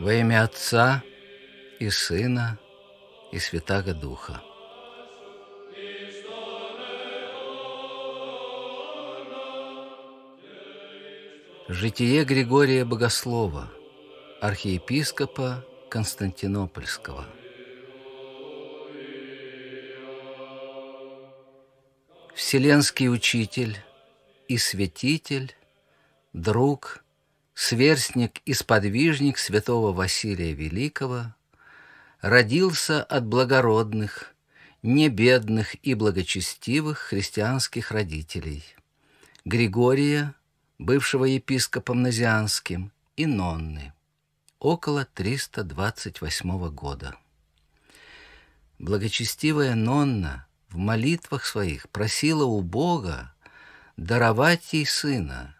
Во имя Отца и Сына и Святаго Духа. Житие Григория Богослова, архиепископа Константинопольского. Вселенский учитель и святитель, друг сверстник и сподвижник святого Василия Великого, родился от благородных, небедных и благочестивых христианских родителей Григория, бывшего епископом Назианским, и Нонны, около 328 года. Благочестивая Нонна в молитвах своих просила у Бога даровать ей сына –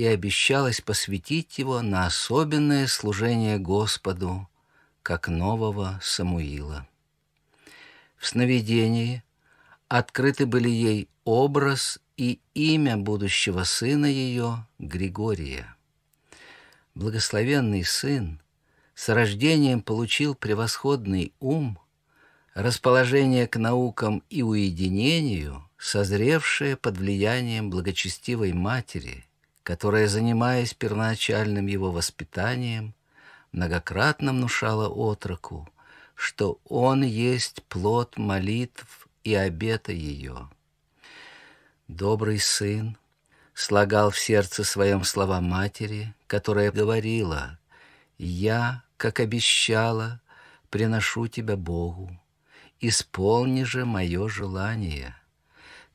и обещалось посвятить его на особенное служение Господу, как нового Самуила. В сновидении открыты были ей образ и имя будущего сына ее Григория. Благословенный сын с рождением получил превосходный ум, расположение к наукам и уединению, созревшее под влиянием благочестивой матери – которая, занимаясь первоначальным его воспитанием, многократно внушала отроку, что он есть плод молитв и обета ее. Добрый сын слагал в сердце своем слова матери, которая говорила «Я, как обещала, приношу тебя Богу, исполни же мое желание.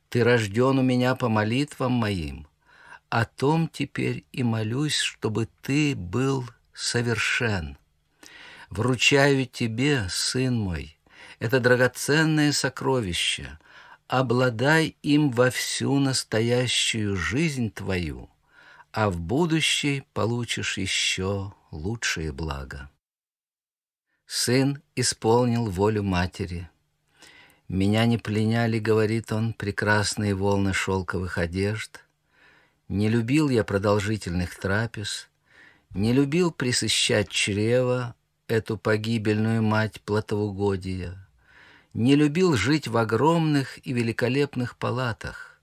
Ты рожден у меня по молитвам моим» О том теперь и молюсь, чтобы ты был совершен. Вручаю тебе, сын мой, это драгоценное сокровище. Обладай им во всю настоящую жизнь твою, а в будущей получишь еще лучшие блага. Сын исполнил волю матери. «Меня не пленяли, — говорит он, — прекрасные волны шелковых одежд, не любил я продолжительных трапез, не любил присыщать чрево, эту погибельную мать плотоугодия, не любил жить в огромных и великолепных палатах,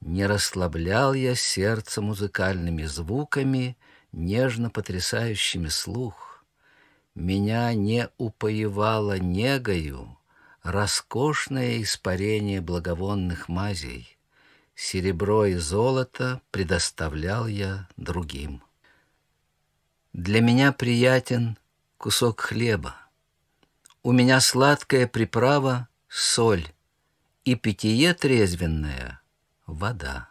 не расслаблял я сердце музыкальными звуками, нежно потрясающими слух. Меня не упоевало негою роскошное испарение благовонных мазей — серебро и золото предоставлял я другим. Для меня приятен кусок хлеба. У меня сладкая приправа — соль, и питье трезвенное — вода.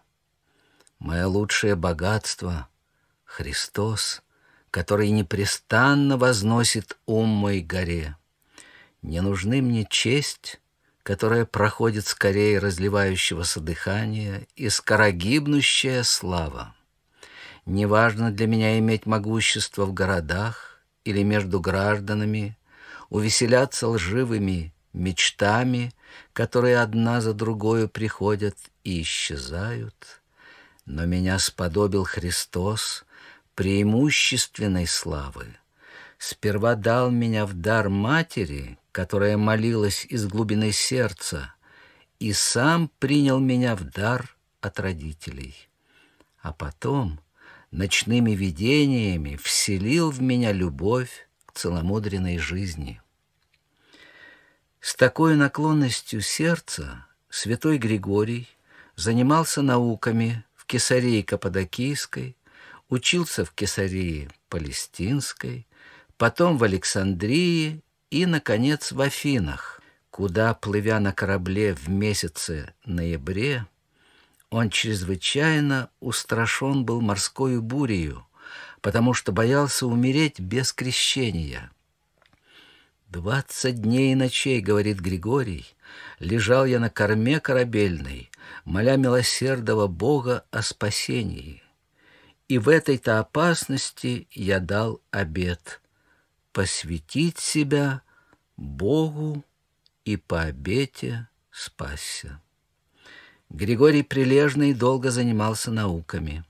Мое лучшее богатство — Христос, который непрестанно возносит ум мой горе. Не нужны мне честь которое проходит скорее разливающегося дыхания и скорогибнущая слава. Неважно для меня иметь могущество в городах или между гражданами, увеселяться лживыми мечтами, которые одна за другою приходят и исчезают. Но меня сподобил Христос преимущественной славы. Сперва дал меня в дар матери — которая молилась из глубины сердца, и сам принял меня в дар от родителей. А потом ночными видениями вселил в меня любовь к целомудренной жизни. С такой наклонностью сердца святой Григорий занимался науками в Кесарии Каппадокийской, учился в Кесарии Палестинской, потом в Александрии и, наконец, в Афинах, куда, плывя на корабле в месяце ноябре, он чрезвычайно устрашен был морской бурею, потому что боялся умереть без крещения. «Двадцать дней и ночей, — говорит Григорий, — лежал я на корме корабельной, моля милосердного Бога о спасении. И в этой-то опасности я дал обет — посвятить себя Богу и по обете спасся. Григорий Прилежный долго занимался науками.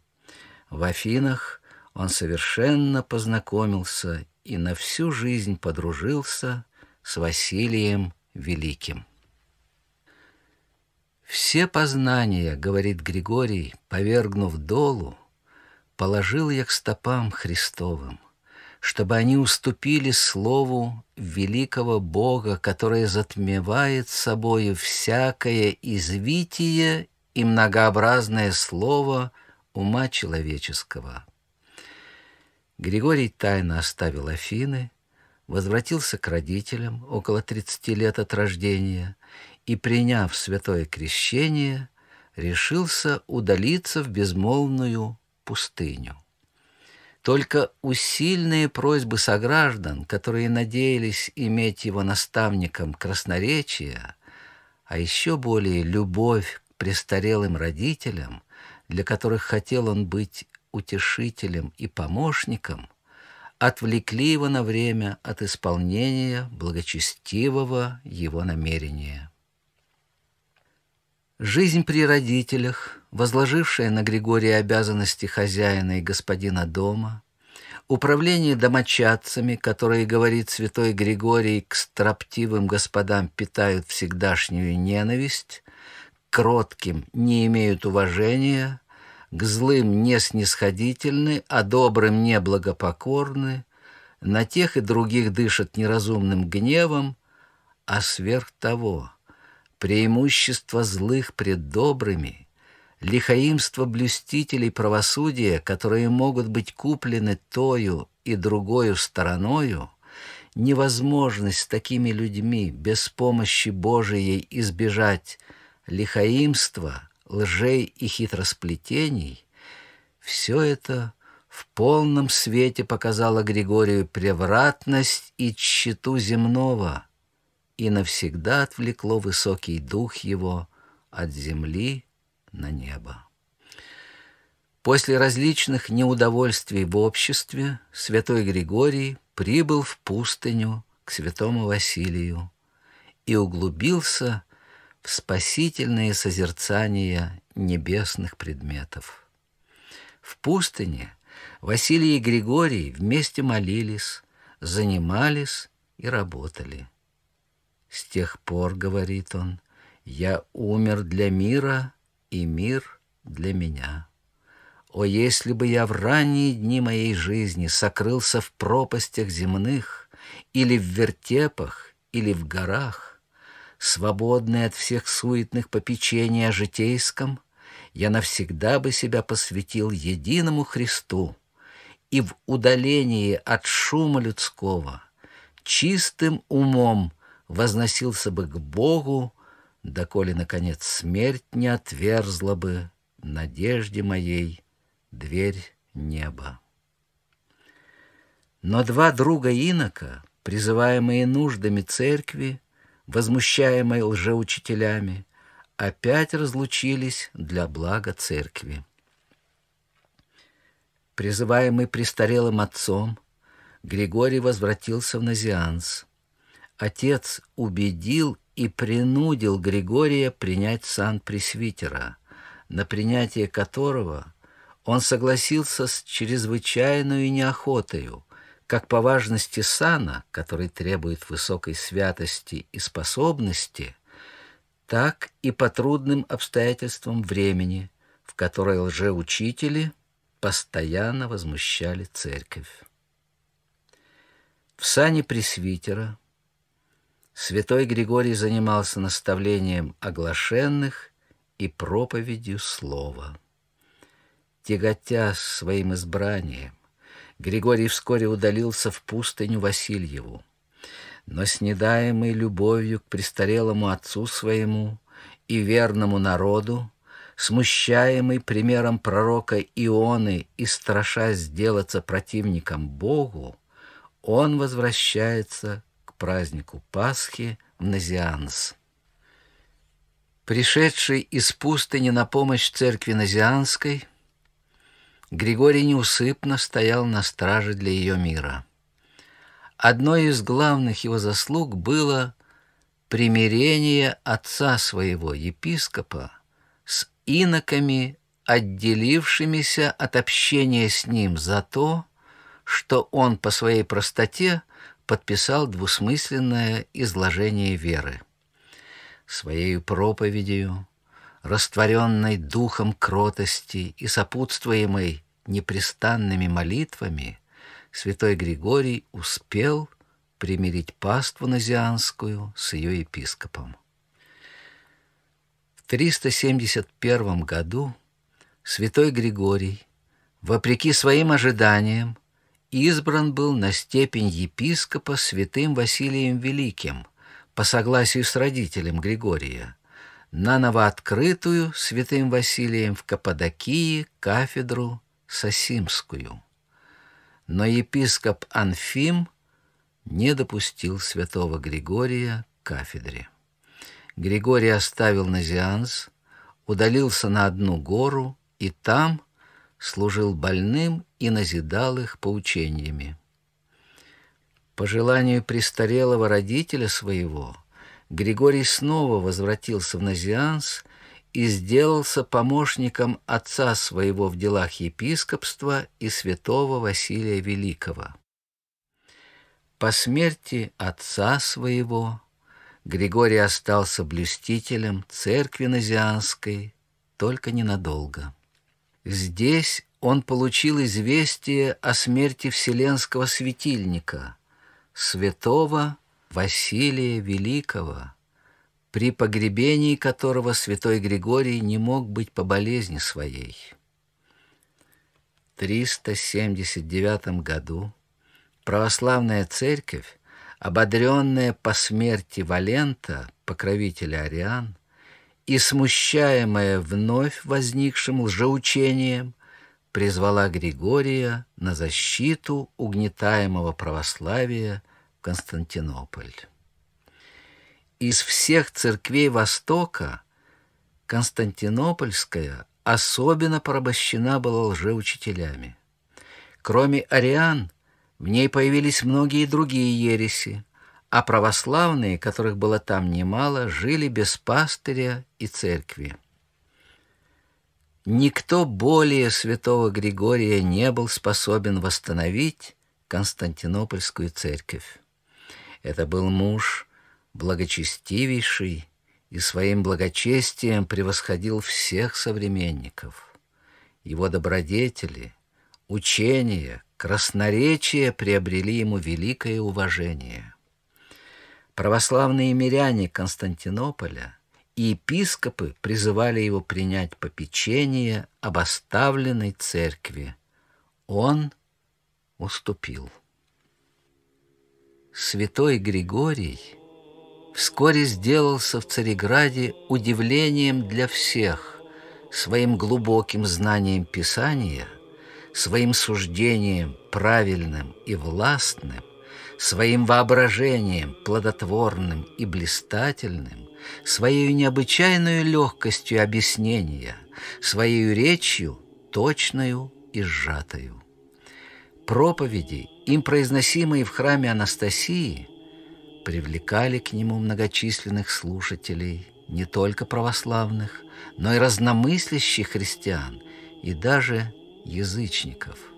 В Афинах он совершенно познакомился и на всю жизнь подружился с Василием Великим. «Все познания, — говорит Григорий, — повергнув долу, положил я к стопам Христовым чтобы они уступили слову великого Бога, которое затмевает собою всякое извитие и многообразное слово ума человеческого. Григорий тайно оставил Афины, возвратился к родителям около 30 лет от рождения и, приняв святое крещение, решился удалиться в безмолвную пустыню. Только усильные просьбы сограждан, которые надеялись иметь его наставником красноречия, а еще более любовь к престарелым родителям, для которых хотел он быть утешителем и помощником, отвлекли его на время от исполнения благочестивого его намерения. Жизнь при родителях, возложившая на Григория обязанности хозяина и господина дома, управление домочадцами, которые, говорит святой Григорий, к строптивым господам питают всегдашнюю ненависть, к кротким не имеют уважения, к злым не снисходительны, а добрым не благопокорны, на тех и других дышат неразумным гневом, а сверх того — преимущество злых пред добрыми, лихоимство блюстителей правосудия, которые могут быть куплены тою и другою стороною, невозможность с такими людьми без помощи Божией избежать лихоимства, лжей и хитросплетений, все это в полном свете показало Григорию превратность и тщету земного – и навсегда отвлекло высокий дух его от земли на небо. После различных неудовольствий в обществе святой Григорий прибыл в пустыню к святому Василию и углубился в спасительные созерцания небесных предметов. В пустыне Василий и Григорий вместе молились, занимались и работали – с тех пор, говорит он, я умер для мира, и мир для меня. О, если бы я в ранние дни моей жизни сокрылся в пропастях земных, или в вертепах, или в горах, свободный от всех суетных попечений о житейском, я навсегда бы себя посвятил единому Христу и в удалении от шума людского, чистым умом возносился бы к Богу, доколе, наконец, смерть не отверзла бы надежде моей дверь неба. Но два друга инока, призываемые нуждами церкви, возмущаемые лжеучителями, опять разлучились для блага церкви. Призываемый престарелым отцом, Григорий возвратился в Назианс отец убедил и принудил Григория принять сан пресвитера, на принятие которого он согласился с чрезвычайной неохотою, как по важности сана, который требует высокой святости и способности, так и по трудным обстоятельствам времени, в которое лжеучители постоянно возмущали церковь. В сане пресвитера – святой Григорий занимался наставлением оглашенных и проповедью слова. Тяготя своим избранием, Григорий вскоре удалился в пустыню Васильеву, но снедаемый любовью к престарелому отцу своему и верному народу, смущаемый примером пророка Ионы и страша сделаться противником Богу, он возвращается празднику Пасхи в Назианс. Пришедший из пустыни на помощь церкви Назианской, Григорий неусыпно стоял на страже для ее мира. Одной из главных его заслуг было примирение отца своего, епископа, с иноками, отделившимися от общения с ним за то, что он по своей простоте подписал двусмысленное изложение веры. Своей проповедью, растворенной духом кротости и сопутствуемой непрестанными молитвами, святой Григорий успел примирить паству назианскую с ее епископом. В 371 году святой Григорий, вопреки своим ожиданиям, избран был на степень епископа святым Василием Великим по согласию с родителем Григория, на новооткрытую святым Василием в Каппадокии кафедру Сосимскую. Но епископ Анфим не допустил святого Григория к кафедре. Григорий оставил Назианс, удалился на одну гору и там – служил больным и назидал их поучениями. По желанию престарелого родителя своего, Григорий снова возвратился в Назианс и сделался помощником отца своего в делах епископства и святого Василия Великого. По смерти отца своего Григорий остался блюстителем церкви Назианской, только ненадолго. Здесь он получил известие о смерти вселенского светильника, святого Василия Великого, при погребении которого святой Григорий не мог быть по болезни своей. В 379 году православная церковь, ободренная по смерти Валента, покровителя Ариан, и, смущаемая вновь возникшим лжеучением, призвала Григория на защиту угнетаемого православия в Константинополь. Из всех церквей Востока Константинопольская особенно порабощена была лжеучителями. Кроме ариан, в ней появились многие другие ереси, а православные, которых было там немало, жили без пастыря и церкви. Никто более святого Григория не был способен восстановить Константинопольскую церковь. Это был муж благочестивейший и своим благочестием превосходил всех современников. Его добродетели, учения, красноречие приобрели ему великое уважение – Православные миряне Константинополя и епископы призывали его принять попечение об оставленной церкви. Он уступил. Святой Григорий вскоре сделался в Цареграде удивлением для всех своим глубоким знанием Писания, своим суждением правильным и властным, своим воображением, плодотворным и блистательным, своей необычайной легкостью объяснения, своей речью, точную и сжатою. Проповеди, им произносимые в храме Анастасии, привлекали к нему многочисленных слушателей, не только православных, но и разномыслящих христиан и даже язычников –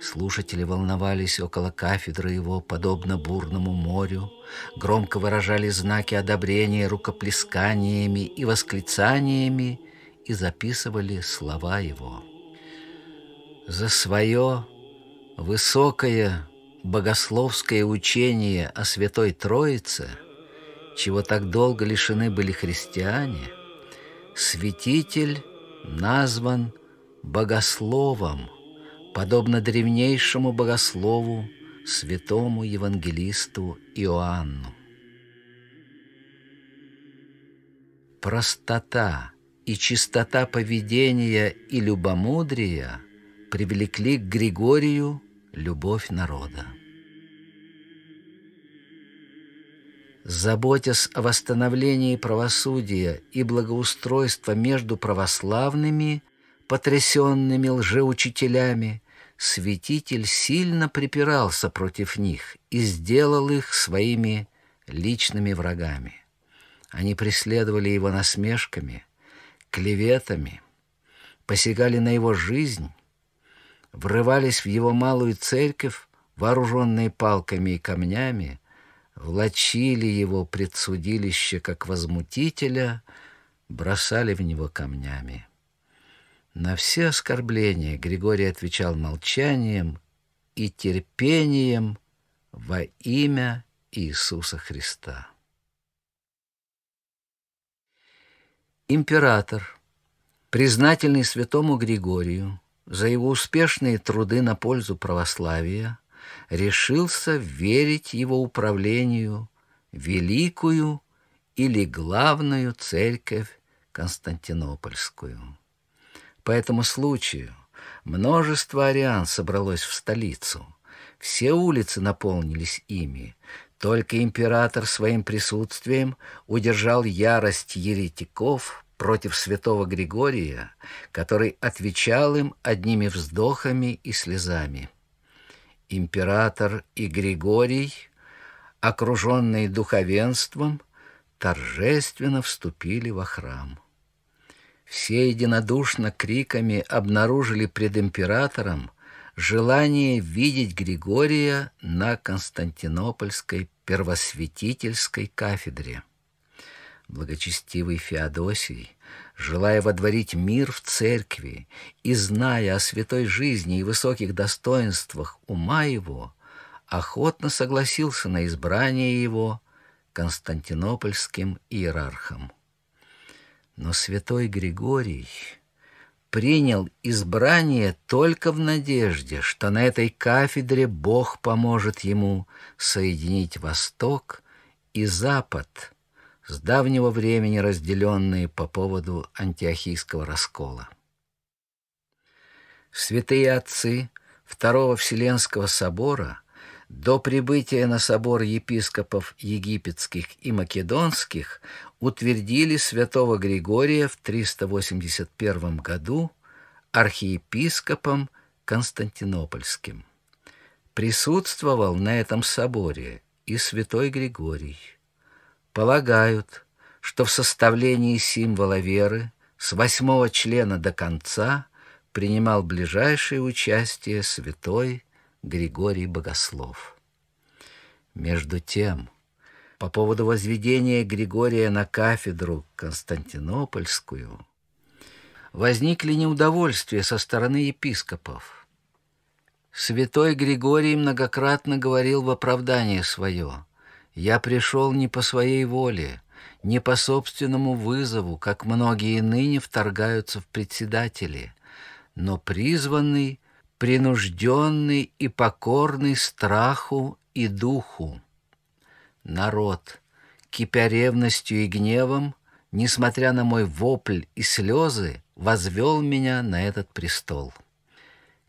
Слушатели волновались около кафедры его, подобно бурному морю, громко выражали знаки одобрения рукоплесканиями и восклицаниями и записывали слова его. За свое высокое богословское учение о Святой Троице, чего так долго лишены были христиане, святитель назван богословом – подобно древнейшему богослову, святому евангелисту Иоанну. Простота и чистота поведения и любомудрия привлекли к Григорию любовь народа. Заботясь о восстановлении правосудия и благоустройства между православными, потрясенными лжеучителями, святитель сильно припирался против них и сделал их своими личными врагами. Они преследовали его насмешками, клеветами, посягали на его жизнь, врывались в его малую церковь, вооруженные палками и камнями, влачили его предсудилище как возмутителя, бросали в него камнями. На все оскорбления Григорий отвечал молчанием и терпением во имя Иисуса Христа. Император, признательный святому Григорию за его успешные труды на пользу православия, решился верить его управлению великую или главную церковь Константинопольскую. По этому случаю множество ариан собралось в столицу. Все улицы наполнились ими. Только император своим присутствием удержал ярость еретиков против святого Григория, который отвечал им одними вздохами и слезами. Император и Григорий, окруженные духовенством, торжественно вступили во храм. Все единодушно криками обнаружили пред императором желание видеть Григория на Константинопольской первосвятительской кафедре. Благочестивый Феодосий, желая водворить мир в церкви и зная о святой жизни и высоких достоинствах ума его, охотно согласился на избрание его константинопольским иерархом. Но святой Григорий принял избрание только в надежде, что на этой кафедре Бог поможет ему соединить Восток и Запад, с давнего времени разделенные по поводу антиохийского раскола. Святые отцы Второго Вселенского собора – до прибытия на собор епископов египетских и македонских утвердили святого Григория в 381 году архиепископом Константинопольским. Присутствовал на этом соборе и святой Григорий. Полагают, что в составлении символа веры с восьмого члена до конца принимал ближайшее участие святой Григорий. Григорий Богослов. Между тем, по поводу возведения Григория на кафедру Константинопольскую возникли неудовольствия со стороны епископов. Святой Григорий многократно говорил в оправдание свое «Я пришел не по своей воле, не по собственному вызову, как многие ныне вторгаются в председатели, но призванный – принужденный и покорный страху и духу. Народ, кипя ревностью и гневом, несмотря на мой вопль и слезы, возвел меня на этот престол.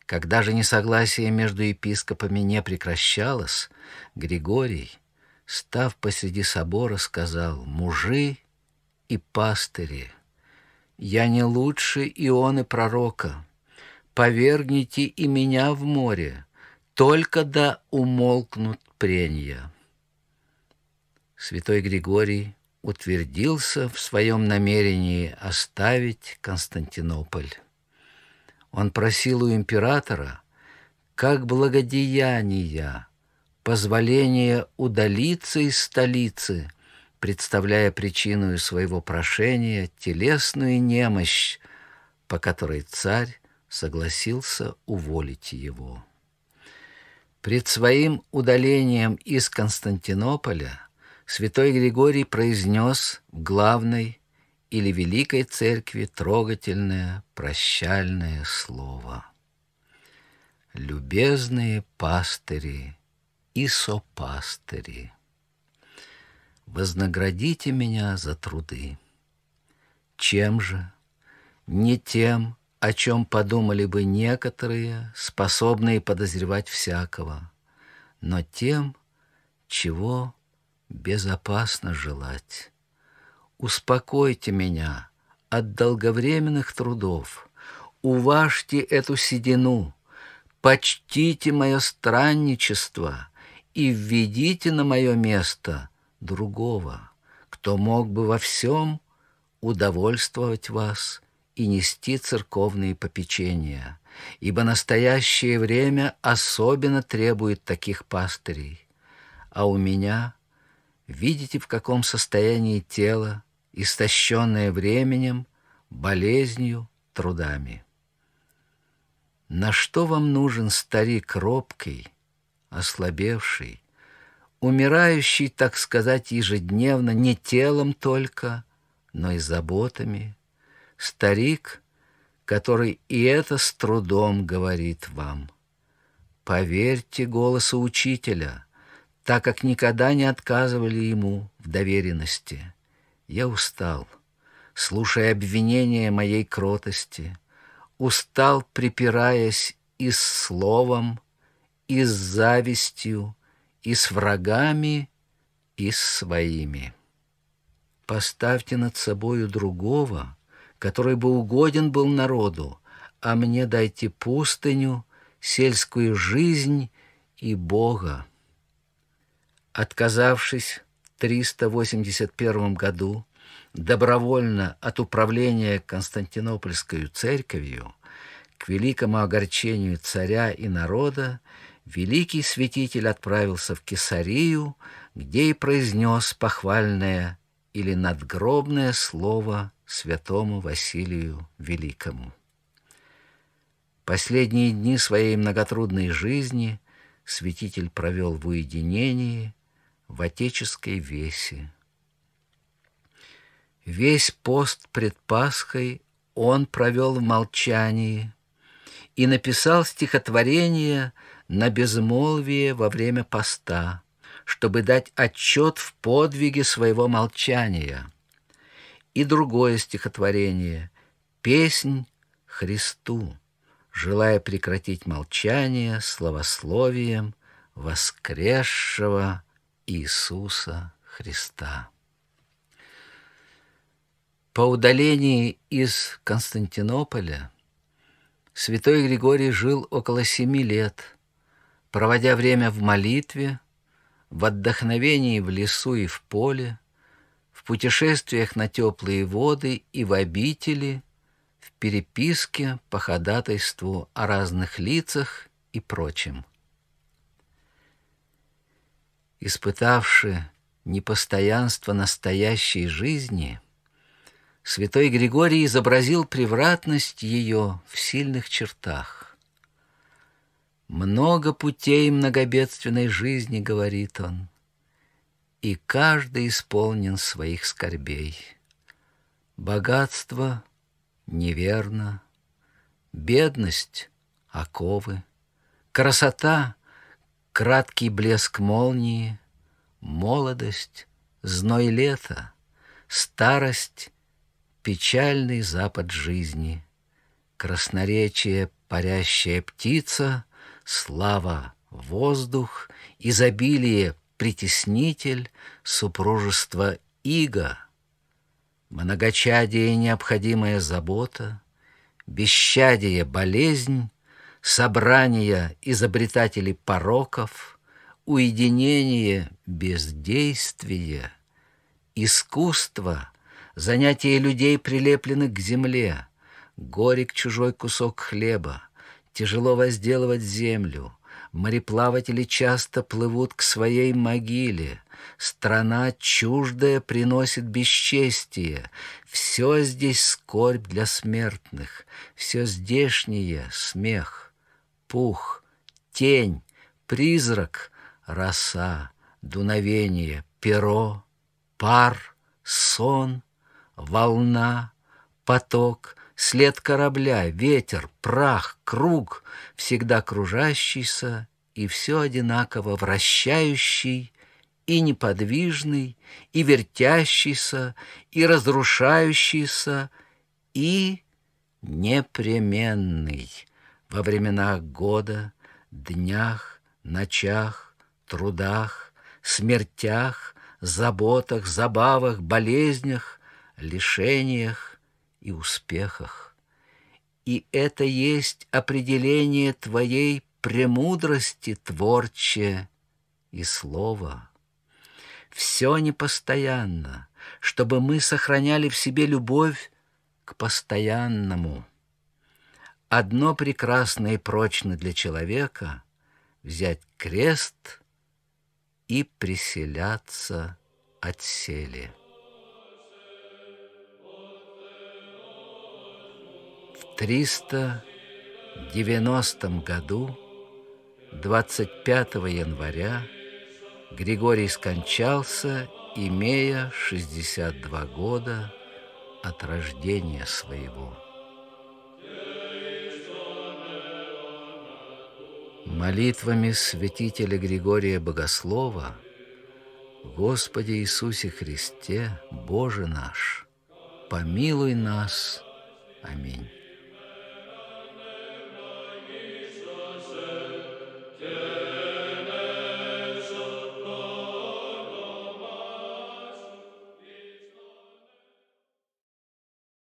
Когда же несогласие между епископами не прекращалось, Григорий, став посреди собора, сказал «Мужи и пастыри, я не лучше Ионы пророка» повергните и меня в море, только да умолкнут прения». Святой Григорий утвердился в своем намерении оставить Константинополь. Он просил у императора, как благодеяния, позволение удалиться из столицы, представляя причину своего прошения телесную немощь, по которой царь согласился уволить его. Пред своим удалением из Константинополя святой Григорий произнес в главной или великой церкви трогательное прощальное слово. «Любезные пастыри и сопастыри, вознаградите меня за труды. Чем же? Не тем, о чем подумали бы некоторые, способные подозревать всякого, но тем, чего безопасно желать. Успокойте меня от долговременных трудов, уважьте эту седину, почтите мое странничество и введите на мое место другого, кто мог бы во всем удовольствовать вас и нести церковные попечения, ибо настоящее время особенно требует таких пастырей. А у меня, видите, в каком состоянии тело, истощенное временем, болезнью, трудами. На что вам нужен старик робкий, ослабевший, умирающий, так сказать, ежедневно не телом только, но и заботами, старик, который и это с трудом говорит вам. Поверьте голосу учителя, так как никогда не отказывали ему в доверенности. Я устал, слушая обвинения моей кротости, устал, припираясь и с словом, и с завистью, и с врагами, и с своими. Поставьте над собою другого — который бы угоден был народу, а мне дайте пустыню, сельскую жизнь и Бога. Отказавшись в 381 году добровольно от управления Константинопольской церковью, к великому огорчению царя и народа, великий святитель отправился в Кесарию, где и произнес похвальное или надгробное слово святому Василию Великому. Последние дни своей многотрудной жизни святитель провел в уединении, в отеческой весе. Весь пост пред Пасхой он провел в молчании и написал стихотворение на безмолвие во время поста, чтобы дать отчет в подвиге своего молчания – и другое стихотворение «Песнь Христу», желая прекратить молчание словословием воскресшего Иисуса Христа. По удалении из Константинополя святой Григорий жил около семи лет, проводя время в молитве, в отдохновении в лесу и в поле, в путешествиях на теплые воды и в обители, в переписке по ходатайству о разных лицах и прочем. Испытавши непостоянство настоящей жизни, святой Григорий изобразил превратность ее в сильных чертах. «Много путей многобедственной жизни, — говорит он, и каждый исполнен своих скорбей. Богатство неверно, бедность оковы, красота краткий блеск молнии, молодость зной лета, старость печальный запад жизни, красноречие парящая птица, слава воздух, изобилие притеснитель супружества Иго. Многочадие — необходимая забота, бесчадие — болезнь, собрание — изобретателей пороков, уединение — бездействие, искусство — занятие людей, прилепленных к земле, горек чужой кусок хлеба, тяжело возделывать землю — Мореплаватели часто плывут к своей могиле. Страна чуждая приносит бесчестие. Все здесь скорбь для смертных. Все здешнее — смех, пух, тень, призрак, роса, дуновение, перо, пар, сон, волна, поток — След корабля, ветер, прах, круг, всегда кружащийся и все одинаково вращающий, и неподвижный, и вертящийся, и разрушающийся, и непременный во временах года, днях, ночах, трудах, смертях, заботах, забавах, болезнях, лишениях, и успехах. И это есть определение твоей премудрости, творче и слова. Все непостоянно, чтобы мы сохраняли в себе любовь к постоянному. Одно прекрасно и прочно для человека — взять крест и приселяться от сели. 390 году, 25 января, Григорий скончался, имея 62 года от рождения своего. Молитвами святителя Григория Богослова «Господи Иисусе Христе, Боже наш, помилуй нас. Аминь».